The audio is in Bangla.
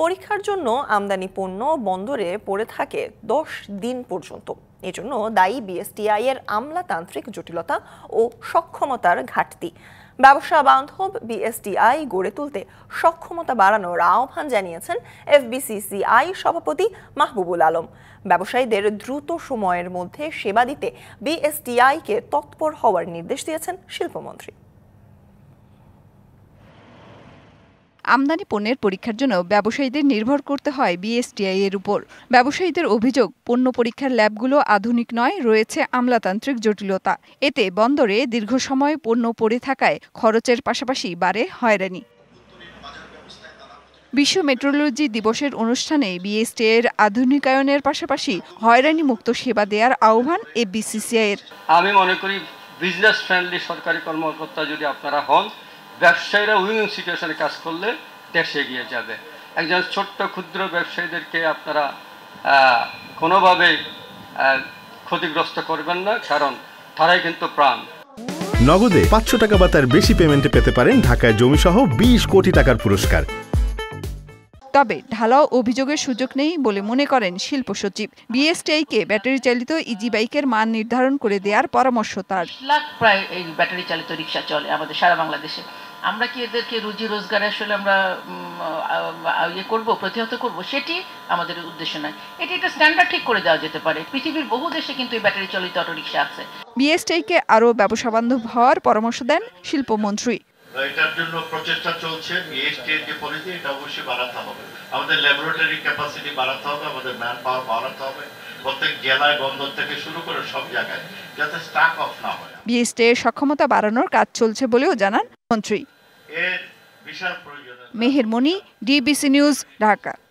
পরীক্ষার জন্য আমদানি পণ্য বন্দরে পড়ে থাকে দশ দিন পর্যন্ত এজন্য দায়ী বিএসটিআই এর আমলাতান্ত্রিক জটিলতা ও সক্ষমতার ঘাটতি ব্যবসা বান্ধব বিএসটিআই গড়ে তুলতে সক্ষমতা বাড়ানোর আহ্বান জানিয়েছেন এফবিসিসিআই সভাপতি মাহবুবুল আলম ব্যবসায়ীদের দ্রুত সময়ের মধ্যে সেবা দিতে বিএসটিআইকে তৎপর হওয়ার নির্দেশ দিয়েছেন শিল্পমন্ত্রী আমদানি পণ্যের পরীক্ষার জন্য ব্যবসায়ীদের নির্ভর করতে হয় বিএসটিআই এর উপর ব্যবসায়ীদের অভিযোগ পণ্য পরীক্ষার ল্যাবগুলো আধুনিক নয় রয়েছে আমলাতান্ত্রিক জটিলতা এতে বন্দরে দীর্ঘ সময় পণ্য পড়ে থাকায় খরচের পাশাপাশি বাড়ে হয়রানি বিশ্ব মেট্রোলজি দিবসের অনুষ্ঠানে বিএসটি এর আধুনিকায়নের পাশাপাশি হয়রানি মুক্ত সেবা দেওয়ার আহ্বান এফবিসিসিআই এর আমি মনে করি বিজনেস ফ্রেন্ডলি সরকারি কর্মকর্তা যদি আপনারা হন ব্যবসায়ীরা উইন সিচুয়েশনে কাজ করলে দেশে এগিয়ে যাবে একজন ছোট্ট ক্ষুদ্র ব্যবসায়ীদেরকে আপনারা কোনোভাবেই ক্ষতিগ্রস্ত করবেন না কারণ তারাই কিন্তু প্রাণ নগদে পাঁচশো টাকা বা তার বেশি পেমেন্টে পেতে পারেন ঢাকায় জমি সহ বিশ কোটি টাকার পুরস্কার তবে ঢালাও অভিযোগের সুযোগ নেই বলে মনে করেন শিল্প সচিব বিএসটিআইকে ব্যাটারি চালিত ইজি e বাইকের মান নির্ধারণ করে দেওয়ার পরামর্শ তার লাখ প্রায় এই ব্যাটারি চালিত রিক্সা চলে আমাদের সারা বাংলাদেশে আমরা কি এদেরকে রুজি রোজগার আসলে আমরা ইয়ে করবো প্রতিহত করব সেটি আমাদের উদ্দেশ্য নয় এটি একটা স্ট্যান্ডার্ড ঠিক করে দেওয়া যেতে পারে পৃথিবীর বহু দেশে কিন্তু এই ব্যাটারি চালিত অটোরিক্সা আছে বিএসটিকে আরও ব্যবসা বান্ধব হওয়ার পরামর্শ দেন শিল্পমন্ত্রী এটার জন্য প্রচেষ্টা বলছেন এইচটি যে পলিসি এটা অবশ্যই বাড়াতে হবে আমাদের ল্যাবরেটরি ক্যাপাসিটি বাড়াতে হবে আমাদের ম্যান পাওয়ার বাড়াতে হবে প্রত্যেক জেলায় বন্দর থেকে শুরু করে সব জায়গায় যাতে স্টাক অফ না হয় বিএসটি এর সক্ষমতা বাড়ানোর কাজ চলছে বলেও জানান মন্ত্রী এর বিশাল প্রয়োজন মেহের মনি ডিবিসি নিউজ ঢাকা